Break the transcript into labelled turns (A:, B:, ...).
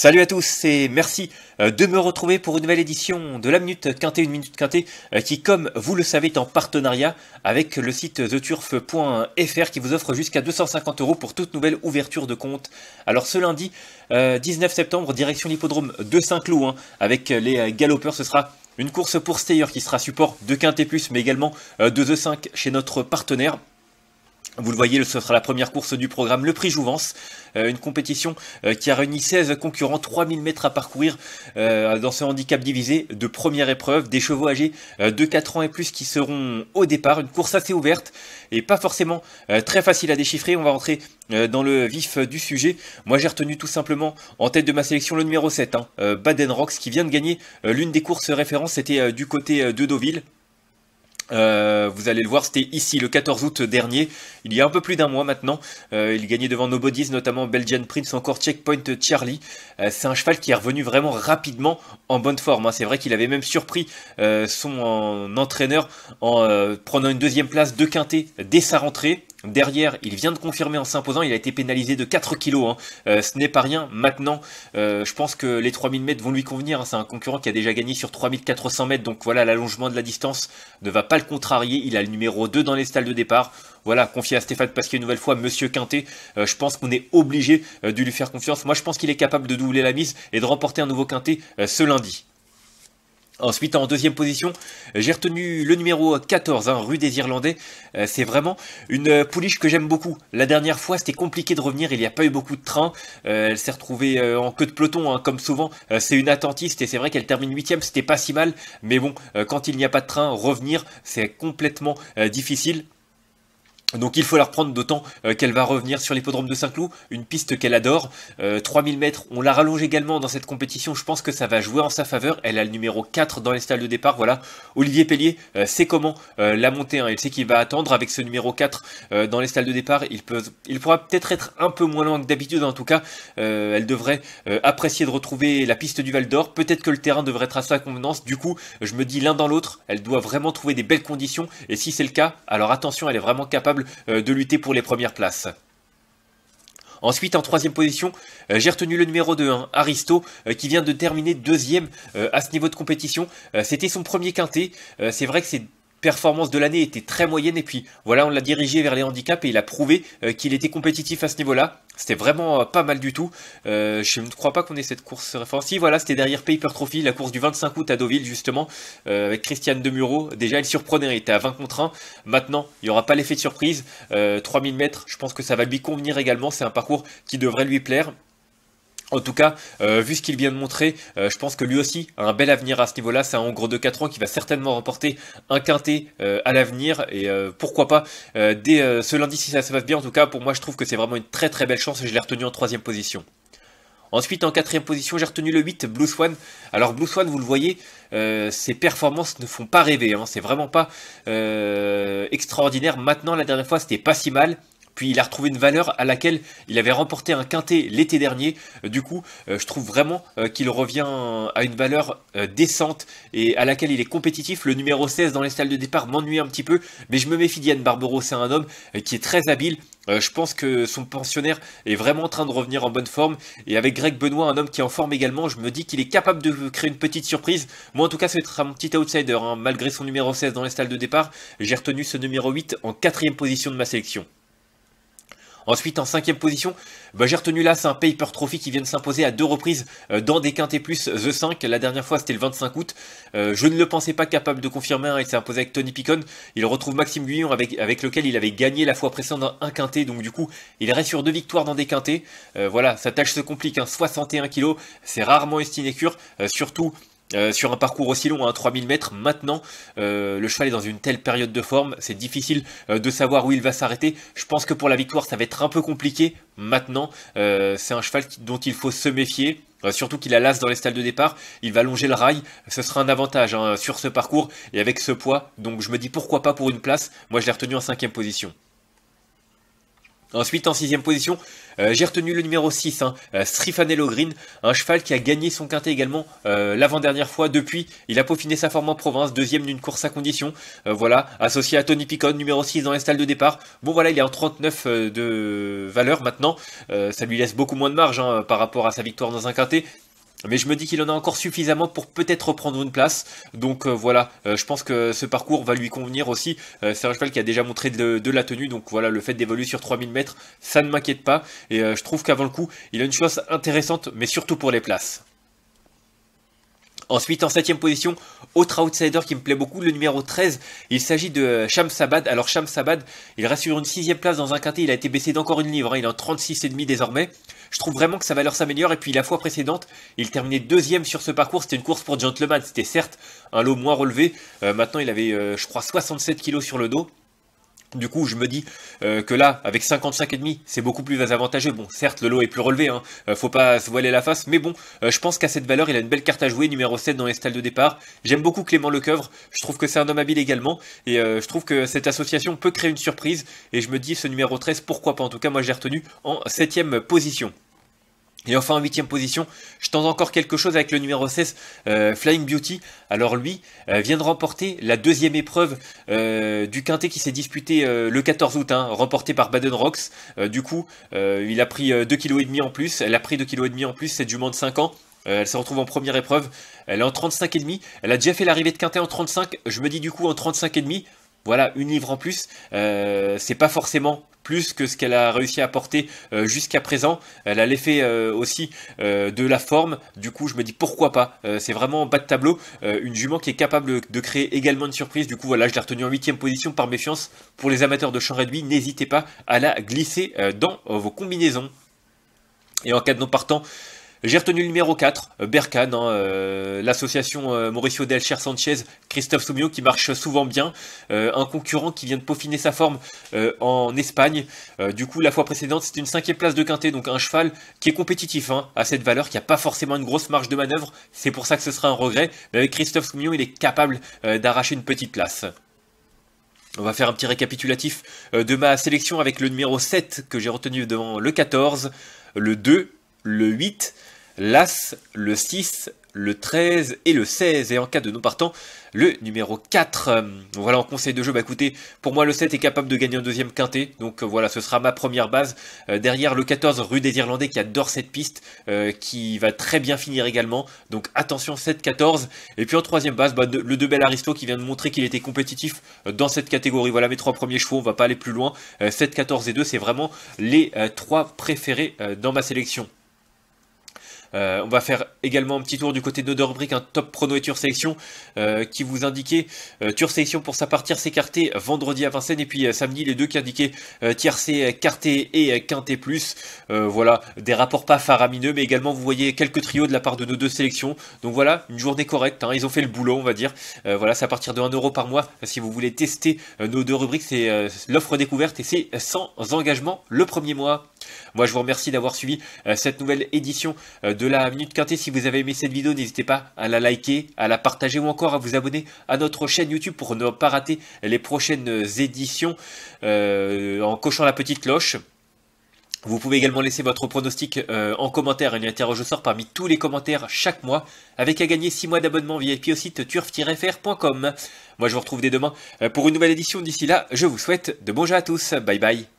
A: Salut à tous et merci euh, de me retrouver pour une nouvelle édition de la Minute Quintée, une Minute Quintée euh, qui, comme vous le savez, est en partenariat avec le site theturf.fr qui vous offre jusqu'à 250 euros pour toute nouvelle ouverture de compte. Alors ce lundi 19 euh, septembre, direction l'hippodrome de Saint-Cloud hein, avec les galopeurs, ce sera une course pour Steyer qui sera support de Quintet Plus mais également de The 5 chez notre partenaire. Vous le voyez, ce sera la première course du programme, le prix Jouvence, euh, une compétition euh, qui a réuni 16 concurrents, 3000 mètres à parcourir euh, dans ce handicap divisé de première épreuve, des chevaux âgés de 4 ans et plus qui seront au départ, une course assez ouverte et pas forcément très facile à déchiffrer, on va rentrer dans le vif du sujet. Moi j'ai retenu tout simplement en tête de ma sélection le numéro 7, hein, Baden Rocks, qui vient de gagner l'une des courses références, c'était du côté de Deauville, euh, vous allez le voir, c'était ici le 14 août dernier, il y a un peu plus d'un mois maintenant. Euh, il gagnait devant Nobodies, notamment Belgian Prince, encore Checkpoint Charlie. Euh, c'est un cheval qui est revenu vraiment rapidement en bonne forme. Hein. C'est vrai qu'il avait même surpris son entraîneur en prenant une deuxième place de quintet dès sa rentrée Derrière, il vient de confirmer en s'imposant, il a été pénalisé de 4 kilos. Hein. Euh, ce n'est pas rien. Maintenant, euh, je pense que les 3000 mètres vont lui convenir. Hein. C'est un concurrent qui a déjà gagné sur 3400 mètres. Donc voilà, l'allongement de la distance ne va pas le contrarier. Il a le numéro 2 dans les stalles de départ. Voilà, confié à Stéphane Pasquier une nouvelle fois, Monsieur Quintet, euh, je pense qu'on est obligé de lui faire confiance. Moi, je pense qu'il est capable de doubler la mise et de remporter un nouveau Quintet ce lundi. Ensuite, en deuxième position, j'ai retenu le numéro 14, hein, rue des Irlandais. Euh, c'est vraiment une euh, pouliche que j'aime beaucoup. La dernière fois, c'était compliqué de revenir, il n'y a pas eu beaucoup de trains. Euh, elle s'est retrouvée en queue de peloton, hein, comme souvent. c'est une attentiste et c'est vrai qu'elle termine huitième, c'était pas si mal. Mais bon, quand il n'y a pas de train, revenir, c'est complètement difficile. Donc il faut la reprendre, d'autant euh, qu'elle va revenir sur l'hippodrome de Saint-Cloud, une piste qu'elle adore. 3000 euh, mètres, on la rallonge également dans cette compétition, je pense que ça va jouer en sa faveur. Elle a le numéro 4 dans les stalles de départ, voilà. Olivier Pellier c'est euh, sait comment la monter, hein. il sait qu'il va attendre avec ce numéro 4 dans les stalles de départ. Il, peut, il pourra peut-être être un peu moins loin que d'habitude, en tout cas, elle devrait apprécier de retrouver la piste du Val d'Or. Peut-être que le terrain devrait être à sa convenance, du coup, je me dis l'un dans l'autre, elle doit vraiment trouver des belles conditions, et si c'est le cas, alors attention, elle est vraiment capable euh, de lutter pour les premières places. Ensuite, en troisième position, euh, j'ai retenu le numéro 2, hein, Aristo, euh, qui vient de terminer deuxième à ce niveau de compétition. C'était son premier quintet. C'est vrai que c'est performance de l'année était très moyenne et puis voilà on l'a dirigé vers les handicaps et il a prouvé euh, qu'il était compétitif à ce niveau-là. C'était vraiment euh, pas mal du tout. Euh, je ne crois pas qu'on ait cette course référenciée. Si voilà c'était derrière Paper Trophy, la course du 25 août à Deauville justement avec Christiane Demuro. Déjà il surprenait, il était à 20 contre 1. Maintenant il n'y aura pas l'effet de surprise. 3000 mètres, je pense que ça va lui convenir également. C'est un parcours qui devrait lui plaire. En tout cas, euh, vu ce qu'il vient de montrer, euh, je pense que lui aussi a un bel avenir à ce niveau-là. C'est un gros de 4 ans qui va certainement remporter un quintet euh, à l'avenir. Et pourquoi pas, dès ce lundi, si ça se passe bien, en tout cas, pour moi, je trouve que c'est vraiment une très très belle chance et je l'ai retenu en troisième position. Ensuite, en quatrième position, j'ai retenu le 8, Blue Swan. Alors, Blue Swan, vous le voyez, ses performances ne font pas rêver. Hein. C'est vraiment pas extraordinaire. Maintenant, la dernière fois, c'était pas si mal puis il a retrouvé une valeur à laquelle il avait remporté un quintet l'été dernier. Euh, du coup, euh, je trouve vraiment euh, qu'il revient à une valeur décente et à laquelle il est compétitif. Le numéro 16 dans les salles de départ m'ennuie un petit peu, mais je me méfie d'Yann Barbero, c'est un homme qui est très habile. Je pense que son pensionnaire est vraiment en train de revenir en bonne forme. Et avec Greg Benoît, un homme qui est en forme également, je me dis qu'il est capable de créer une petite surprise. Moi, en tout cas, ce être un petit outsider. Hein. Malgré son numéro 16 dans les stalles de départ, j'ai retenu ce numéro 8 en quatrième position de ma sélection. Ensuite, en cinquième position, bah, j'ai retenu là, c'est un Paper Trophy qui vient de s'imposer à deux reprises euh, dans des quintés plus euh, The 5. La dernière fois, c'était le 25 août. Euh, je ne le pensais pas capable de confirmer. il hein, s'est imposé avec Tony Picon. Il retrouve Maxime Guyon avec, lequel il avait gagné la fois précédente un quinté. Donc du coup, il reste sur deux victoires dans des quintés. voilà, sa tâche se complique. Hein, 61 kilos, c'est rarement une cure surtout euh, sur un parcours aussi long, hein, 3000 mètres, maintenant, euh, le cheval est dans une telle période de forme, c'est difficile euh, de savoir où il va s'arrêter. Je pense que pour la victoire, ça va être un peu compliqué maintenant. c'est un cheval dont il faut se méfier. Surtout qu'il a l'as dans les stalles de départ, il va longer le rail, ce sera un avantage hein, sur ce parcours et avec ce poids, donc je me dis pourquoi pas pour une place, moi je l'ai retenu en cinquième position. Ensuite, en sixième position, euh, j'ai retenu le numéro 6, hein, euh, Green, un cheval qui a gagné son quintet également euh, l'avant-dernière fois. Depuis, il a peaufiné sa forme en province, deuxième d'une course à condition. voilà, associé à Tony Picon, numéro 6 dans les de départ. Bon voilà, il est en 39 de valeur maintenant. ça lui laisse beaucoup moins de marge hein, par rapport à sa victoire dans un quintet. Mais je me dis qu'il en a encore suffisamment pour peut-être reprendre une place. Donc euh, voilà, euh, je pense que ce parcours va lui convenir aussi. c'est un cheval qui a déjà montré de, la tenue. Donc voilà, le fait d'évoluer sur 3000 mètres, ça ne m'inquiète pas. Et euh, je trouve qu'avant le coup, il a une chose intéressante, mais surtout pour les places. Ensuite, en septième position, autre outsider qui me plaît beaucoup, le numéro 13. Il s'agit de Sham Sabad. Alors Sham Sabad, il reste sur une sixième place dans un quintet. Il a été baissé d'encore une livre. Hein. il est en 36,5 désormais je trouve vraiment que sa valeur s'améliore. Et puis la fois précédente, il terminait deuxième sur ce parcours. C'était une course pour gentleman. C'était certes un lot moins relevé. Euh, maintenant, il avait, euh, je crois, 67 kilos sur le dos. Du coup, je me dis euh, que là, avec et demi c'est beaucoup plus avantageux. Bon, certes, le lot est plus relevé, hein, euh, faut pas se voiler la face, mais bon, euh, je pense qu'à cette valeur, il a une belle carte à jouer, numéro 7 dans les stalles de départ. J'aime beaucoup Clément Lecoeuvre, je trouve que c'est un homme habile également, et je trouve que cette association peut créer une surprise, et je me dis ce numéro 13, pourquoi pas, en tout cas, moi j'ai retenu en 7ème position. Et enfin en huitième position, je tente encore quelque chose avec le numéro 16, euh, Flying Beauty. Alors lui euh, vient de remporter la deuxième épreuve euh, du quintet qui s'est disputé le 14 août, hein, remporté par Baden Rocks. du coup, il a pris 2,5 kg en plus, elle a pris 2,5 kg en plus, c'est du moins de 5 ans. Elle se retrouve en première épreuve, elle est en 35,5, elle a déjà fait l'arrivée de quintet en 35, je me dis du coup en 35,5, voilà, une livre en plus, c'est pas forcément plus que ce qu'elle a réussi à apporter euh, jusqu'à présent. Elle a l'effet euh, aussi euh, de la forme. Du coup, je me dis pourquoi pas. c'est vraiment pas bas de tableau une jument qui est capable de créer également une surprise. Du coup, voilà, je l'ai retenue en huitième position par méfiance. Pour les amateurs de champ réduit, n'hésitez pas à la glisser dans vos combinaisons. Et en cas de non partant, j'ai retenu le numéro 4, Berkane, hein, euh, l'association euh, Mauricio del Cher Sanchez, Christophe Soumio qui marche souvent bien, euh, un concurrent qui vient de peaufiner sa forme en Espagne. du coup, la fois précédente, c'est une cinquième place de quintet, donc un cheval qui est compétitif hein, à cette valeur, qui n'a pas forcément une grosse marge de manœuvre. C'est pour ça que ce sera un regret, mais avec Christophe Soumio, il est capable d'arracher une petite place. On va faire un petit récapitulatif de ma sélection avec le numéro 7 que j'ai retenu devant le 14, le 2, le 8, l'As, le 6, le 13 et le 16, et en cas de non partant, le numéro 4. Euh, voilà, en conseil de jeu, bah écoutez, pour moi le 7 est capable de gagner un deuxième quintet, donc euh, voilà, ce sera ma première base. Euh, derrière le 14, rue des Irlandais qui adore cette piste, qui va très bien finir également, donc attention 7-14. Et puis en troisième base, bah, le 2 Bel Aristo qui vient de montrer qu'il était compétitif dans cette catégorie. Voilà mes trois premiers chevaux, on va pas aller plus loin. 7, 14 et 2, c'est vraiment les trois préférés dans ma sélection. Euh, on va faire également un petit tour du côté de nos rubriques, un top prono et Tour Sélection euh, qui vous indiquait euh, Tour Sélection pour sa partir s'écarter vendredi à Vincennes et puis samedi les deux qui indiquaient tiercé, quarté et quinté plus. voilà, des rapports pas faramineux, mais également vous voyez quelques trios de la part de nos deux sélections. Donc voilà, une journée correcte, hein. ils ont fait le boulot on va dire. voilà, c'est à partir de 1€ euro par mois si vous voulez tester nos deux rubriques, c'est l'offre découverte et c'est sans engagement le premier mois. Moi, je vous remercie d'avoir suivi euh, cette nouvelle édition euh, de la Minute Quintée. Si vous avez aimé cette vidéo, n'hésitez pas à la liker, à la partager ou encore à vous abonner à notre chaîne YouTube pour ne pas rater les prochaines éditions euh, en cochant la petite cloche. Vous pouvez également laisser votre pronostic en commentaire. et l'interroge au sort parmi tous les commentaires chaque mois, avec à gagner 6 mois d'abonnement VIP au site turf-fr.com. Moi, je vous retrouve dès demain pour une nouvelle édition. D'ici là, je vous souhaite de bons jeux à tous. Bye bye.